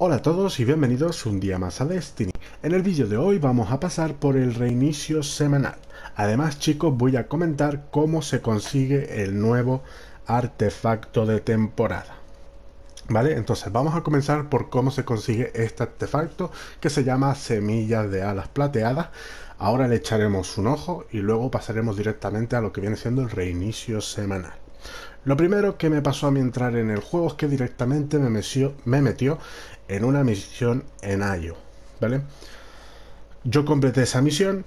Hola a todos y bienvenidos un día más a Destiny. En el vídeo de hoy vamos a pasar por el reinicio semanal. Además chicos voy a comentar cómo se consigue el nuevo artefacto de temporada. ¿Vale? Entonces vamos a comenzar por cómo se consigue este artefacto que se llama semillas de alas plateadas. Ahora le echaremos un ojo y luego pasaremos directamente a lo que viene siendo el reinicio semanal. Lo primero que me pasó a mi entrar en el juego es que directamente me metió, en una misión en Ayo, ¿vale? Yo completé esa misión,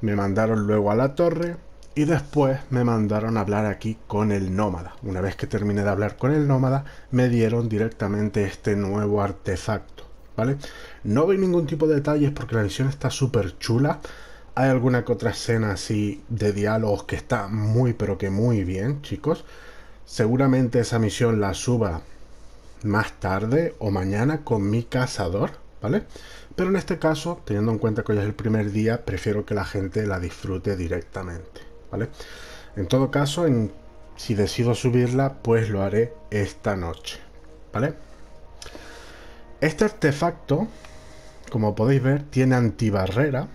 me mandaron luego a la torre y después me mandaron a hablar aquí con el nómada. Una vez que terminé de hablar con el nómada, me dieron directamente este nuevo artefacto, ¿vale? No veo ningún tipo de detalles porque la misión está súper chula. Hay alguna que otra escena así de diálogos que está muy pero que muy bien, chicos. Seguramente esa misión la suba más tarde o mañana con mi cazador, ¿vale? Pero en este caso, teniendo en cuenta que hoy es el primer día, prefiero que la gente la disfrute directamente, ¿vale? En todo caso, en, si decido subirla, pues lo haré esta noche, ¿vale? Este artefacto, como podéis ver, tiene antibarrera,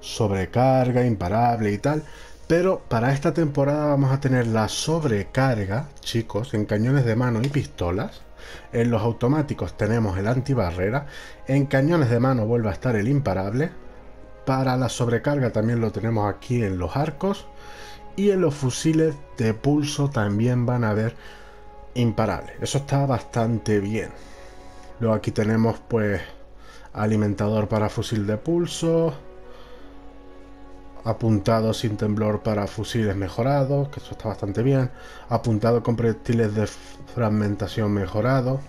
sobrecarga imparable y tal. Pero para esta temporada vamos a tener la sobrecarga, chicos, en cañones de mano y pistolas. En los automáticos tenemos el antibarrera. En cañones de mano vuelve a estar el imparable. Para la sobrecarga también lo tenemos aquí en los arcos. Y en los fusiles de pulso también van a ver imparable. Eso está bastante bien. Luego aquí tenemos pues alimentador para fusil de pulso, apuntado sin temblor para fusiles mejorados, que eso está bastante bien, apuntado con proyectiles de fragmentación mejorado,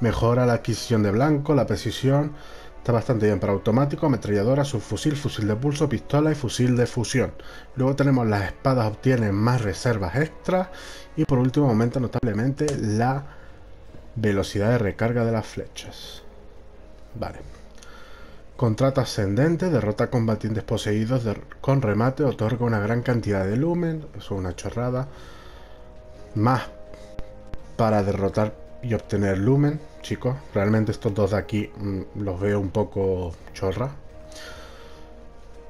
mejora la adquisición de blanco, la precisión, está bastante bien para automático, ametralladora, subfusil, fusil de pulso, pistola y fusil de fusión. Luego tenemos las espadas, obtienen más reservas extras y por último aumenta notablemente la velocidad de recarga de las flechas. Vale. Contrata ascendente, derrota combatientes poseídos con remate, otorga una gran cantidad de lumen, eso es una chorrada. Más para derrotar y obtener lumen, chicos. Realmente estos dos de aquí mm, los veo un poco chorra,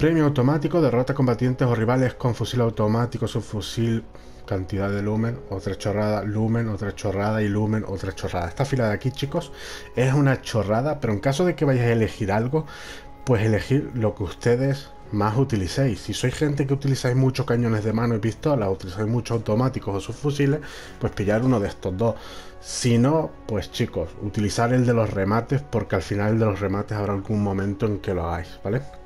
Premio automático, derrota combatientes o rivales con fusil automático, subfusil, cantidad de lumen, otra chorrada, lumen, otra chorrada y lumen, otra chorrada. Esta fila de aquí, chicos, es una chorrada, pero en caso de que vayáis a elegir algo, pues elegir lo que ustedes más utilicéis. Si sois gente que utilizáis muchos cañones de mano y pistolas, utilizáis muchos automáticos o subfusiles, pues pillar uno de estos dos. Si no, pues chicos, utilizar el de los remates, porque al final de los remates habrá algún momento en que lo hagáis, ¿vale? vale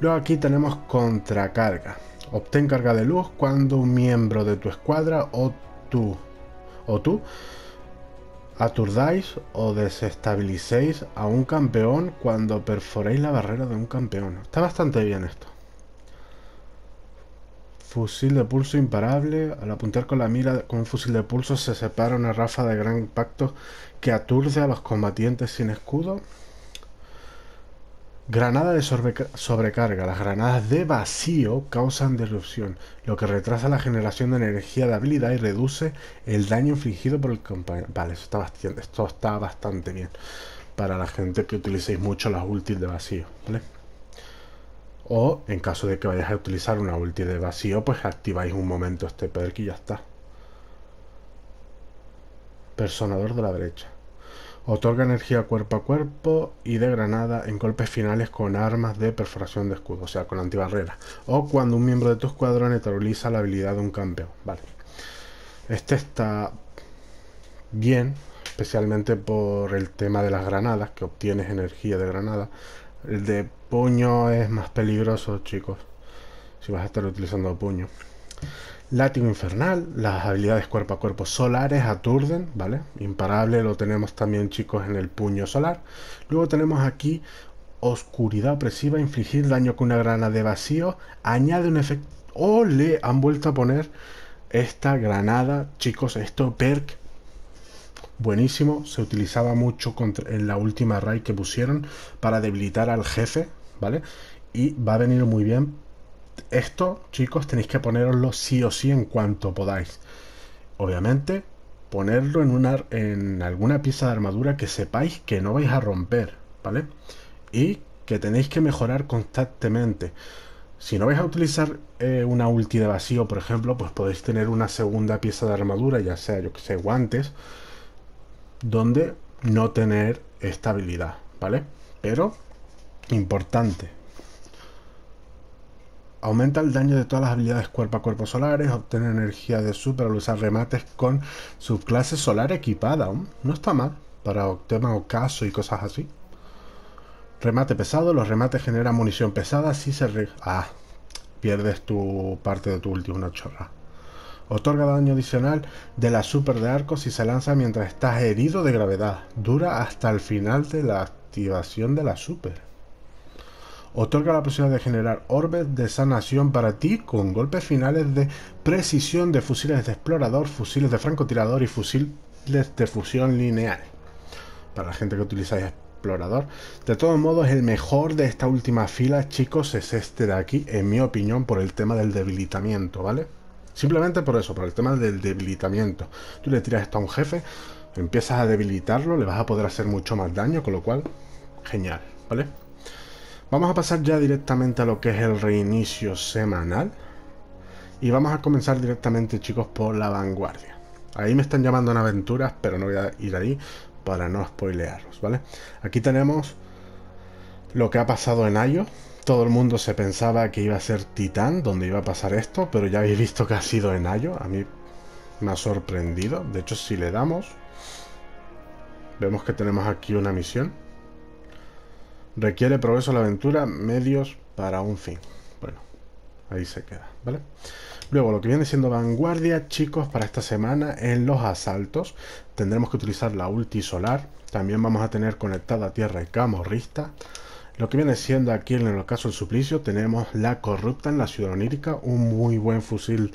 Luego aquí tenemos contracarga. Obtén carga de luz cuando un miembro de tu escuadra o tú, o tú aturdáis o desestabilicéis a un campeón cuando perforéis la barrera de un campeón. Está bastante bien esto. Fusil de pulso imparable. Al apuntar con la mira con un fusil de pulso se separa una rafa de gran impacto que aturde a los combatientes sin escudo. Granada de sobrecarga. Las granadas de vacío causan disrupción, lo que retrasa la generación de energía de habilidad y reduce el daño infligido por el compañero. Vale, eso está bastante, esto está bastante bien para la gente que utilicéis mucho las ulti de vacío, ¿vale? O en caso de que vayáis a utilizar una ulti de vacío, pues activáis un momento este perk y ya está. Personador de la derecha. Otorga energía cuerpo a cuerpo y de granada en golpes finales con armas de perforación de escudo, o sea, con antibarrera. O cuando un miembro de tu escuadrón neutraliza la habilidad de un campeón. Vale. Este está bien, especialmente por el tema de las granadas, que obtienes energía de granada. El de puño es más peligroso, chicos, si vas a estar utilizando puño. Látigo infernal, las habilidades cuerpo a cuerpo solares aturden, ¿vale? Imparable lo tenemos también chicos en el puño solar. Luego tenemos aquí oscuridad opresiva, infligir daño con una grana de vacío, añade un efecto... ¡Oh! Le han vuelto a poner esta granada, chicos, esto perk buenísimo, se utilizaba mucho en la última raid que pusieron para debilitar al jefe, ¿vale? Y va a venir muy bien esto, chicos, tenéis que poneroslo sí o sí en cuanto podáis. Obviamente, ponerlo en, una, en alguna pieza de armadura que sepáis que no vais a romper, ¿vale? Y que tenéis que mejorar constantemente. Si no vais a utilizar eh, una ulti de vacío, por ejemplo, pues podéis tener una segunda pieza de armadura, ya sea, yo que sé, guantes, donde no tener estabilidad, ¿vale? Pero, importante, Aumenta el daño de todas las habilidades cuerpo a cuerpo solares, obtiene energía de super al usar remates con subclase solar equipada. No está mal para tema ocaso y cosas así. Remate pesado, los remates generan munición pesada si se... Ah, pierdes tu parte de tu última chorra. Otorga daño adicional de la super de arco si se lanza mientras estás herido de gravedad. Dura hasta el final de la activación de la super otorga la posibilidad de generar orbes de sanación para ti con golpes finales de precisión de fusiles de explorador, fusiles de francotirador y fusiles de fusión lineal. Para la gente que utiliza explorador. De todos modos, el mejor de esta última fila, chicos, es este de aquí, en mi opinión, por el tema del debilitamiento, ¿vale? Simplemente por eso, por el tema del debilitamiento. Tú le tiras esto a un jefe, empiezas a debilitarlo, le vas a poder hacer mucho más daño, con lo cual, genial, ¿vale? Vamos a pasar ya directamente a lo que es el reinicio semanal. Y vamos a comenzar directamente, chicos, por la vanguardia. Ahí me están llamando en aventuras, pero no voy a ir ahí para no spoilearlos, ¿vale? Aquí tenemos lo que ha pasado en Ayo. Todo el mundo se pensaba que iba a ser Titán, donde iba a pasar esto, pero ya habéis visto que ha sido en Ayo. A mí me ha sorprendido. De hecho, si le damos, vemos que tenemos aquí una misión Requiere progreso la aventura, medios para un fin. Bueno, ahí se queda, ¿vale? Luego, lo que viene siendo vanguardia, chicos, para esta semana en los asaltos tendremos que utilizar la ulti solar. También vamos a tener conectada tierra y camorrista. Lo que viene siendo aquí en el caso del suplicio, tenemos la corrupta en la ciudad onírica, un muy buen fusil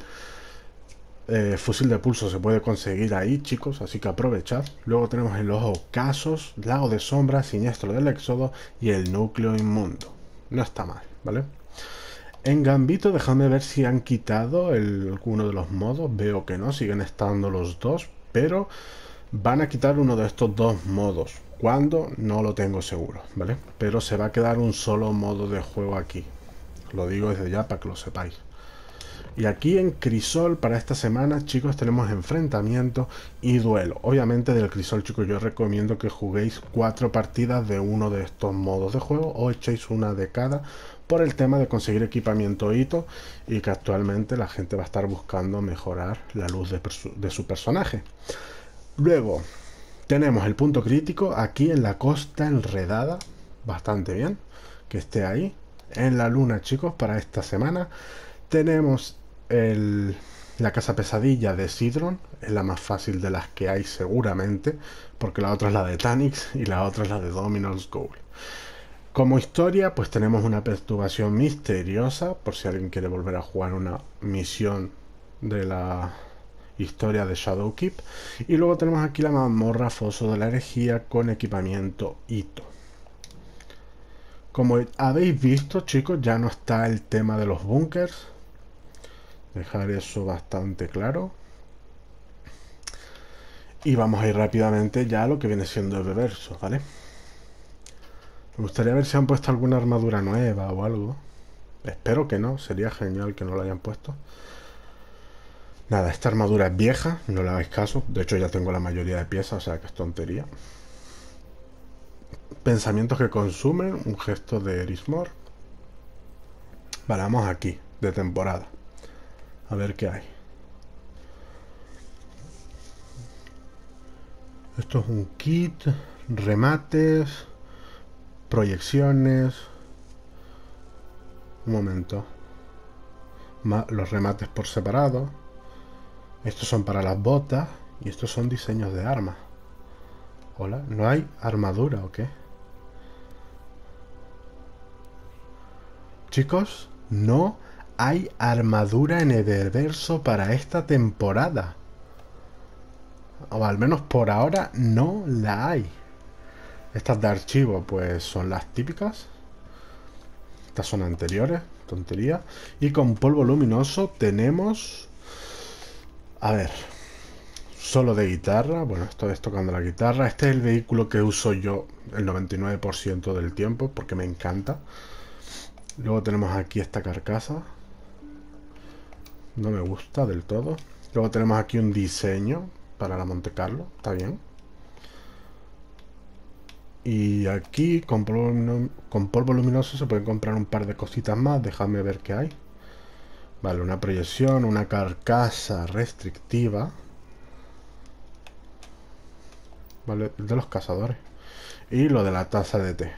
eh, fusil de pulso se puede conseguir ahí, chicos, así que aprovechad. Luego tenemos el Ojo Casos, Lago de Sombra, Siniestro del Éxodo y el Núcleo Inmundo. No está mal, ¿vale? En Gambito, déjame ver si han quitado alguno de los modos. Veo que no, siguen estando los dos, pero van a quitar uno de estos dos modos. ¿Cuándo? No lo tengo seguro, ¿vale? Pero se va a quedar un solo modo de juego aquí. Lo digo desde ya para que lo sepáis. Y aquí en Crisol para esta semana, chicos, tenemos enfrentamiento y duelo. Obviamente del Crisol, chicos, yo recomiendo que juguéis cuatro partidas de uno de estos modos de juego o echéis una de cada por el tema de conseguir equipamiento hito y que actualmente la gente va a estar buscando mejorar la luz de, de su personaje. Luego, tenemos el punto crítico aquí en la costa enredada, bastante bien, que esté ahí. En la luna, chicos, para esta semana. Tenemos la casa pesadilla de Sidron, es la más fácil de las que hay seguramente, porque la otra es la de Tanix y la otra es la de Domino's Gold. Como historia, pues tenemos una perturbación misteriosa, por si alguien quiere volver a jugar una misión de la historia de Shadowkeep. Y luego tenemos aquí la mazmorra Foso de la Herejía con equipamiento Ito. Como habéis visto, chicos, ya no está el tema de los bunkers Dejar eso bastante claro. Y vamos a ir rápidamente ya a lo que viene siendo el reverso, ¿vale? Me gustaría ver si han puesto alguna armadura nueva o algo. Espero que no, sería genial que no la hayan puesto. Nada, esta armadura es vieja, no le hagáis caso. De hecho ya tengo la mayoría de piezas, o sea que es tontería. Pensamientos que consumen, un gesto de Erismor. Vale, vamos aquí, de temporada. A ver qué hay. Esto es un kit, remates, proyecciones. Un momento. los remates por separado. Estos son para las botas y estos son diseños de armas. Hola, ¿no hay armadura o qué? Chicos, no hay armadura en Eververso para esta temporada. O al menos por ahora no la hay. Estas de archivo pues son las típicas. Estas son anteriores, tontería. Y con polvo luminoso tenemos... A ver, solo de guitarra. Bueno, esto es tocando la guitarra. Este es el vehículo que uso yo el 99% del tiempo porque me encanta. Luego tenemos aquí esta carcasa no me gusta del todo. Luego tenemos aquí un diseño para la Monte Carlo. Está bien. Y aquí con polvo, con polvo luminoso se pueden comprar un par de cositas más. Déjame ver qué hay. Vale, una proyección, una carcasa restrictiva. Vale, de los cazadores. Y lo de la taza de té.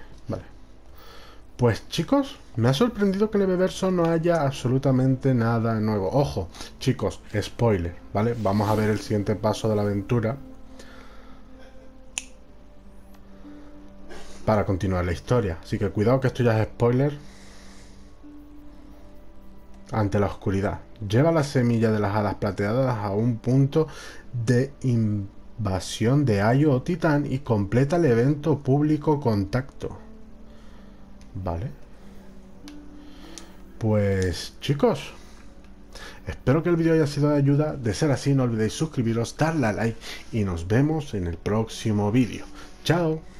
Pues chicos, me ha sorprendido que en el beverso no haya absolutamente nada nuevo. Ojo, chicos, spoiler, ¿vale? Vamos a ver el siguiente paso de la aventura. Para continuar la historia. Así que cuidado que esto ya es spoiler. Ante la oscuridad. Lleva la semilla de las hadas plateadas a un punto de invasión de Ayo o Titán y completa el evento público contacto. Vale. Pues chicos, espero que el vídeo haya sido de ayuda. De ser así, no olvidéis suscribiros, darle a like y nos vemos en el próximo vídeo. Chao.